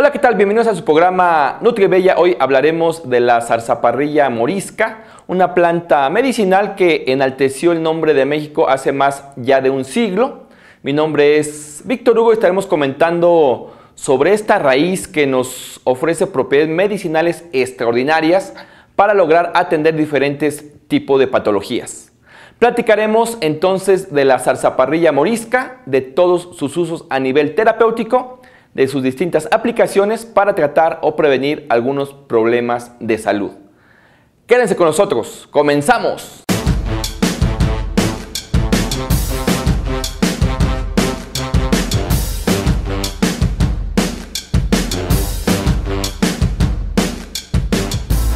Hola, ¿qué tal? Bienvenidos a su programa NutriBella. Hoy hablaremos de la zarzaparrilla morisca, una planta medicinal que enalteció el nombre de México hace más ya de un siglo. Mi nombre es Víctor Hugo y estaremos comentando sobre esta raíz que nos ofrece propiedades medicinales extraordinarias para lograr atender diferentes tipos de patologías. Platicaremos entonces de la zarzaparrilla morisca, de todos sus usos a nivel terapéutico de sus distintas aplicaciones para tratar o prevenir algunos problemas de salud. Quédense con nosotros, comenzamos.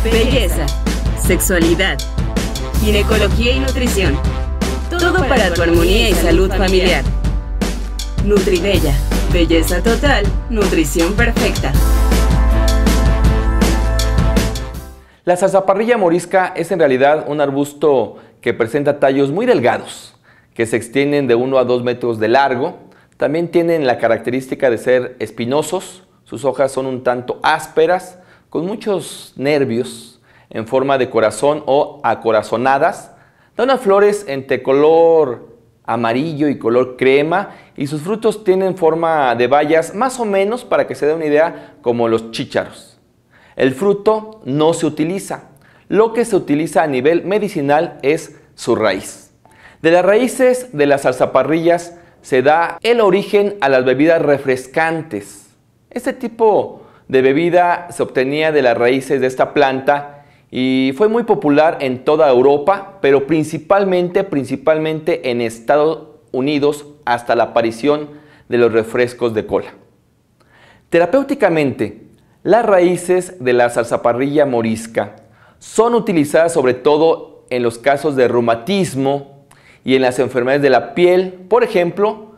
Belleza, sexualidad, ginecología y nutrición. Todo para tu armonía y salud familiar. Nutribella Belleza total, nutrición perfecta. La zazaparrilla morisca es en realidad un arbusto que presenta tallos muy delgados, que se extienden de 1 a 2 metros de largo. También tienen la característica de ser espinosos, sus hojas son un tanto ásperas, con muchos nervios en forma de corazón o acorazonadas. dan a flores entre color amarillo y color crema y sus frutos tienen forma de bayas más o menos para que se dé una idea como los chícharos. El fruto no se utiliza, lo que se utiliza a nivel medicinal es su raíz. De las raíces de las alzaparrillas se da el origen a las bebidas refrescantes. Este tipo de bebida se obtenía de las raíces de esta planta y fue muy popular en toda Europa, pero principalmente, principalmente en Estados Unidos hasta la aparición de los refrescos de cola. Terapéuticamente, las raíces de la salsaparrilla morisca son utilizadas sobre todo en los casos de reumatismo y en las enfermedades de la piel. Por ejemplo,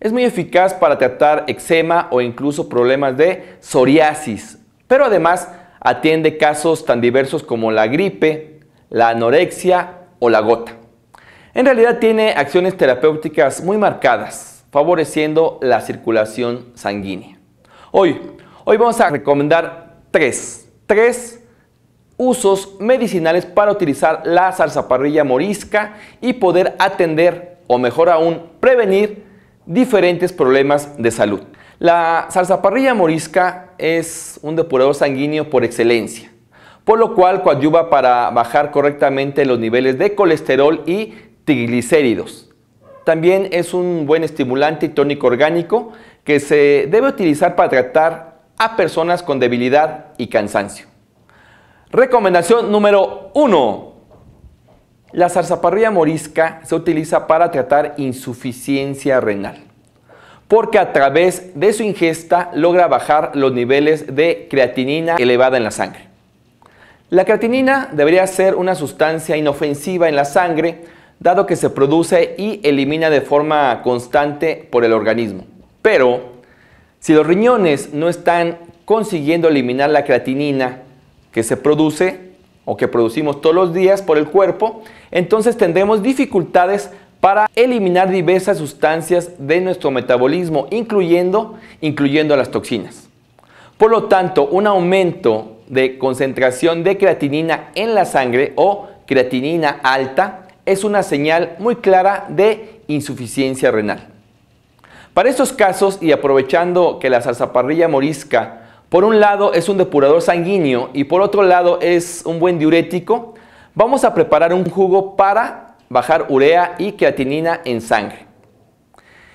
es muy eficaz para tratar eczema o incluso problemas de psoriasis, pero además atiende casos tan diversos como la gripe, la anorexia o la gota. En realidad tiene acciones terapéuticas muy marcadas, favoreciendo la circulación sanguínea. Hoy, hoy vamos a recomendar tres, tres usos medicinales para utilizar la zarzaparrilla morisca y poder atender o mejor aún prevenir diferentes problemas de salud. La parrilla morisca es un depurador sanguíneo por excelencia, por lo cual coadyuva para bajar correctamente los niveles de colesterol y triglicéridos. También es un buen estimulante y tónico orgánico que se debe utilizar para tratar a personas con debilidad y cansancio. Recomendación número 1. La zarzaparrilla morisca se utiliza para tratar insuficiencia renal porque a través de su ingesta logra bajar los niveles de creatinina elevada en la sangre. La creatinina debería ser una sustancia inofensiva en la sangre, dado que se produce y elimina de forma constante por el organismo. Pero, si los riñones no están consiguiendo eliminar la creatinina que se produce o que producimos todos los días por el cuerpo, entonces tendremos dificultades para eliminar diversas sustancias de nuestro metabolismo, incluyendo, incluyendo las toxinas. Por lo tanto, un aumento de concentración de creatinina en la sangre o creatinina alta es una señal muy clara de insuficiencia renal. Para estos casos y aprovechando que la salsaparrilla morisca por un lado es un depurador sanguíneo y por otro lado es un buen diurético, vamos a preparar un jugo para bajar urea y creatinina en sangre.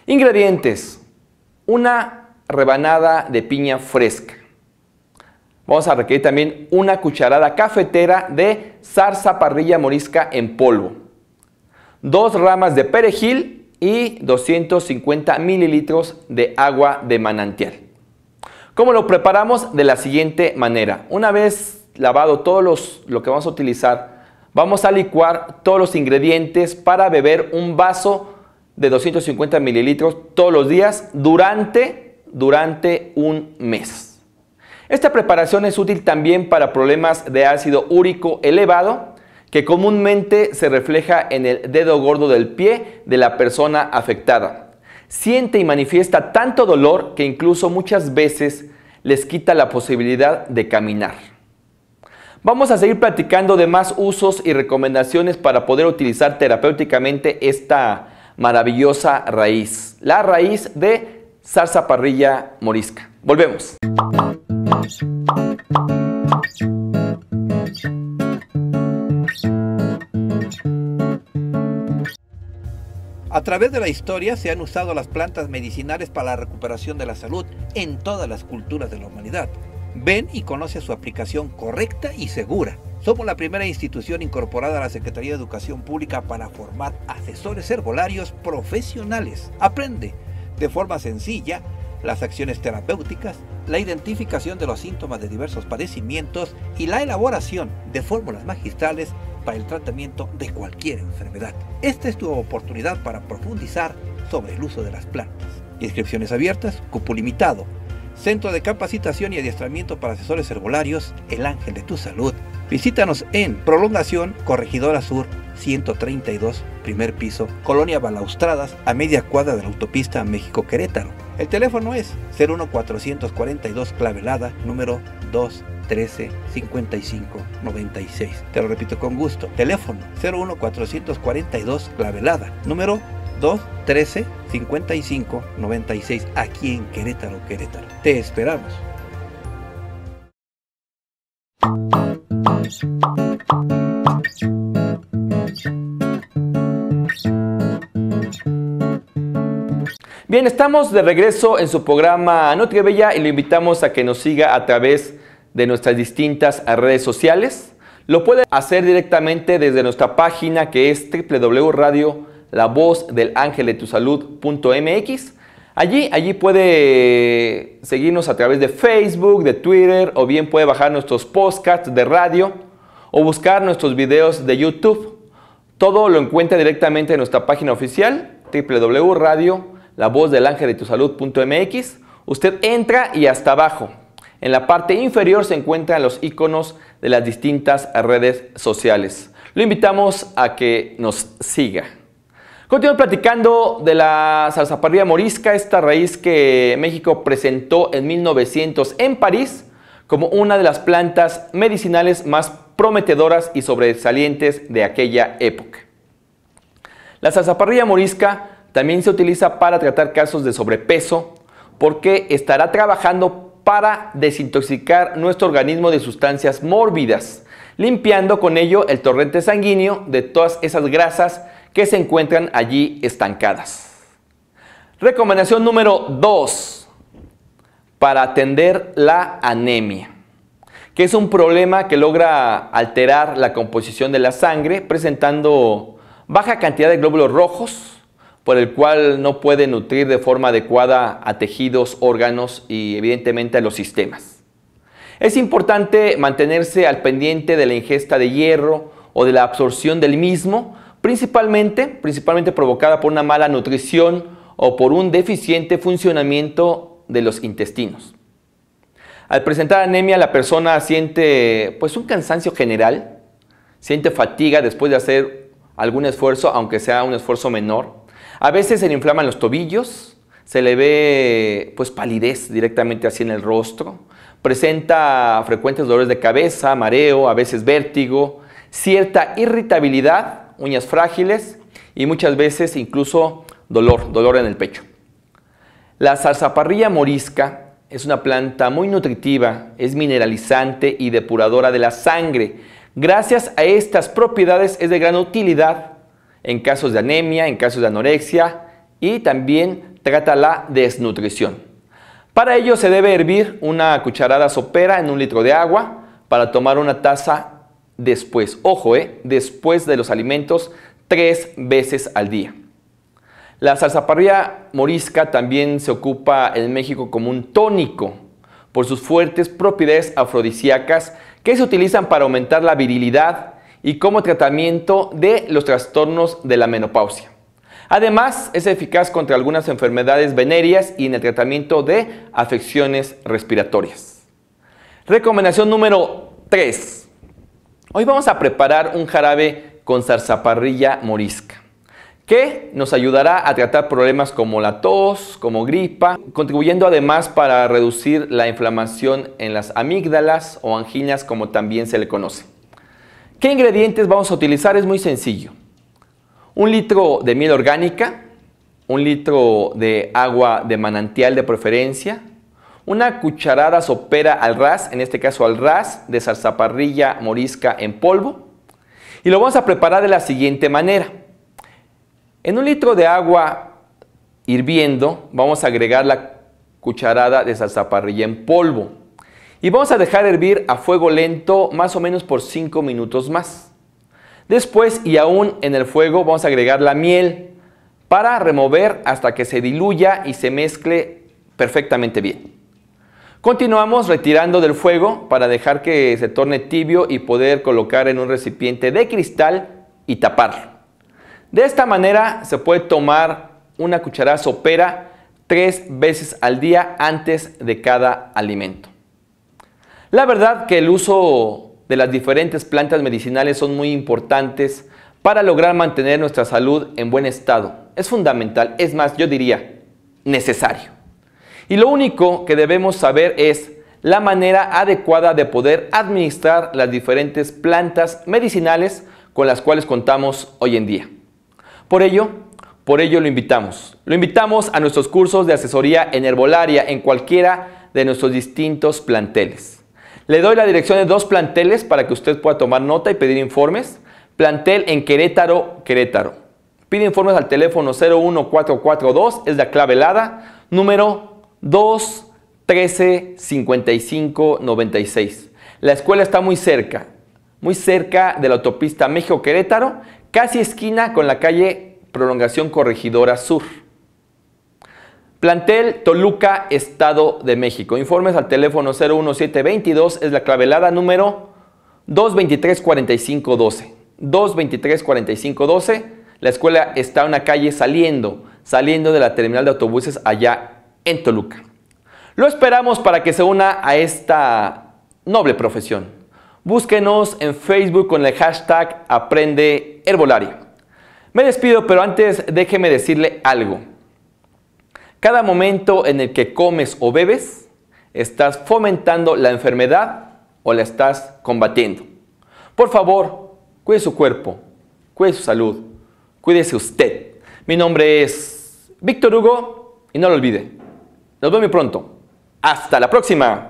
Ingredientes. Una rebanada de piña fresca. Vamos a requerir también una cucharada cafetera de zarza parrilla morisca en polvo. Dos ramas de perejil y 250 mililitros de agua de manantial. ¿Cómo lo preparamos? De la siguiente manera. Una vez lavado todo los, lo que vamos a utilizar, Vamos a licuar todos los ingredientes para beber un vaso de 250 mililitros todos los días durante, durante un mes. Esta preparación es útil también para problemas de ácido úrico elevado que comúnmente se refleja en el dedo gordo del pie de la persona afectada. Siente y manifiesta tanto dolor que incluso muchas veces les quita la posibilidad de caminar. Vamos a seguir platicando de más usos y recomendaciones para poder utilizar terapéuticamente esta maravillosa raíz, la raíz de salsa parrilla morisca. Volvemos. A través de la historia se han usado las plantas medicinales para la recuperación de la salud en todas las culturas de la humanidad. Ven y conoce su aplicación correcta y segura. Somos la primera institución incorporada a la Secretaría de Educación Pública para formar asesores herbolarios profesionales. Aprende de forma sencilla las acciones terapéuticas, la identificación de los síntomas de diversos padecimientos y la elaboración de fórmulas magistrales para el tratamiento de cualquier enfermedad. Esta es tu oportunidad para profundizar sobre el uso de las plantas. Inscripciones abiertas, cupo limitado Centro de Capacitación y Adiestramiento para Asesores Herbolarios, El Ángel de tu Salud. Visítanos en Prolongación Corregidora Sur 132, primer piso, Colonia Balaustradas, a media cuadra de la autopista México-Querétaro. El teléfono es 01442 Clavelada, número 2. 13 Te lo repito con gusto. Teléfono 01442 Clavelada. Número 213 55 96 aquí en Querétaro, Querétaro. Te esperamos. Bien, estamos de regreso en su programa Notre Bella y lo invitamos a que nos siga a través de nuestras distintas redes sociales. Lo puede hacer directamente desde nuestra página que es www.radio.com la voz del ángel de tu salud.mx. Allí, allí puede seguirnos a través de Facebook, de Twitter, o bien puede bajar nuestros podcasts de radio o buscar nuestros videos de YouTube. Todo lo encuentra directamente en nuestra página oficial voz del mx. Usted entra y hasta abajo, en la parte inferior se encuentran los iconos de las distintas redes sociales. Lo invitamos a que nos siga. Continuamos platicando de la parrilla morisca, esta raíz que México presentó en 1900 en París como una de las plantas medicinales más prometedoras y sobresalientes de aquella época. La parrilla morisca también se utiliza para tratar casos de sobrepeso porque estará trabajando para desintoxicar nuestro organismo de sustancias mórbidas, limpiando con ello el torrente sanguíneo de todas esas grasas que se encuentran allí estancadas. Recomendación número 2 para atender la anemia, que es un problema que logra alterar la composición de la sangre presentando baja cantidad de glóbulos rojos, por el cual no puede nutrir de forma adecuada a tejidos, órganos y evidentemente a los sistemas. Es importante mantenerse al pendiente de la ingesta de hierro o de la absorción del mismo principalmente, principalmente provocada por una mala nutrición o por un deficiente funcionamiento de los intestinos. Al presentar anemia, la persona siente pues, un cansancio general, siente fatiga después de hacer algún esfuerzo, aunque sea un esfuerzo menor. A veces se le inflaman los tobillos, se le ve pues, palidez directamente así en el rostro, presenta frecuentes dolores de cabeza, mareo, a veces vértigo, cierta irritabilidad uñas frágiles y muchas veces incluso dolor, dolor en el pecho. La zarzaparrilla morisca es una planta muy nutritiva, es mineralizante y depuradora de la sangre. Gracias a estas propiedades es de gran utilidad en casos de anemia, en casos de anorexia y también trata la desnutrición. Para ello se debe hervir una cucharada sopera en un litro de agua para tomar una taza después, ojo, eh, después de los alimentos tres veces al día. La salsa morisca también se ocupa en México como un tónico por sus fuertes propiedades afrodisíacas que se utilizan para aumentar la virilidad y como tratamiento de los trastornos de la menopausia. Además, es eficaz contra algunas enfermedades venéreas y en el tratamiento de afecciones respiratorias. Recomendación número 3. Hoy vamos a preparar un jarabe con zarzaparrilla morisca que nos ayudará a tratar problemas como la tos, como gripa, contribuyendo además para reducir la inflamación en las amígdalas o anginas como también se le conoce. ¿Qué ingredientes vamos a utilizar? Es muy sencillo. Un litro de miel orgánica, un litro de agua de manantial de preferencia, una cucharada sopera al ras, en este caso al ras de zarzaparrilla morisca en polvo. Y lo vamos a preparar de la siguiente manera. En un litro de agua hirviendo vamos a agregar la cucharada de zarzaparrilla en polvo. Y vamos a dejar hervir a fuego lento más o menos por 5 minutos más. Después y aún en el fuego vamos a agregar la miel para remover hasta que se diluya y se mezcle perfectamente bien. Continuamos retirando del fuego para dejar que se torne tibio y poder colocar en un recipiente de cristal y taparlo. De esta manera se puede tomar una cucharada sopera tres veces al día antes de cada alimento. La verdad que el uso de las diferentes plantas medicinales son muy importantes para lograr mantener nuestra salud en buen estado. Es fundamental, es más, yo diría, necesario. Y lo único que debemos saber es la manera adecuada de poder administrar las diferentes plantas medicinales con las cuales contamos hoy en día. Por ello, por ello lo invitamos. Lo invitamos a nuestros cursos de asesoría en herbolaria en cualquiera de nuestros distintos planteles. Le doy la dirección de dos planteles para que usted pueda tomar nota y pedir informes. Plantel en Querétaro, Querétaro. Pide informes al teléfono 01442, es la clave helada, número 2 13 55 96. La escuela está muy cerca, muy cerca de la autopista México-Querétaro, casi esquina con la calle Prolongación Corregidora Sur. Plantel Toluca, Estado de México. Informes al teléfono 01722 es la clavelada número 223-4512. 223-4512. La escuela está en una calle saliendo, saliendo de la terminal de autobuses allá en Toluca. Lo esperamos para que se una a esta noble profesión. Búsquenos en Facebook con el hashtag Aprende Herbolario. Me despido, pero antes déjeme decirle algo. Cada momento en el que comes o bebes, estás fomentando la enfermedad o la estás combatiendo. Por favor, cuide su cuerpo, cuide su salud, cuídese usted. Mi nombre es Víctor Hugo y no lo olvide, nos vemos pronto. Hasta la próxima.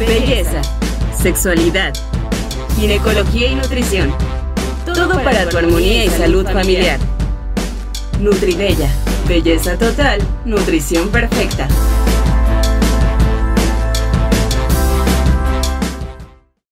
Belleza, sexualidad, ginecología y nutrición. Todo para tu armonía y salud familiar. Nutribella, belleza total, nutrición perfecta.